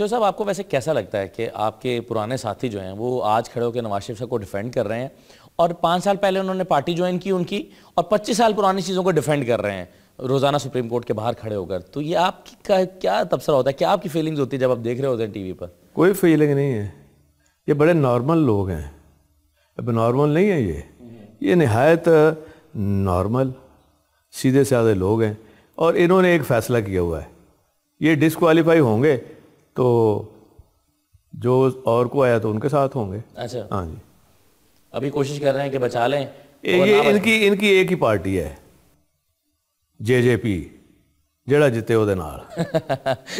अच्छा साहब आपको वैसे कैसा लगता है कि आपके पुराने साथी जो हैं वो आज खड़े होकर नवाज शरीफ साहब को डिफेंड कर रहे हैं और पाँच साल पहले उन्होंने पार्टी ज्वाइन की उनकी और पच्चीस साल पुरानी चीज़ों को डिफेंड कर रहे हैं रोज़ाना सुप्रीम कोर्ट के बाहर खड़े होकर तो ये आपकी का क्या तबसरा होता है क्या आपकी फीलिंग्स होती है जब आप देख रहे होते हैं टीवी पर कोई फीलिंग नहीं है ये बड़े नॉर्मल लोग हैं अब नॉर्मल नहीं है ये ये नहायत नॉर्मल सीधे साधे लोग हैं और इन्होंने एक फ़ैसला किया हुआ है ये डिसक्वालीफाई होंगे तो जो और को आया तो उनके साथ होंगे अच्छा हाँ जी अभी कोशिश कर रहे हैं कि बचा लें तो ये इनकी इनकी एक ही पार्टी है जे जे पी जड़ा ਜਿੱਤੇ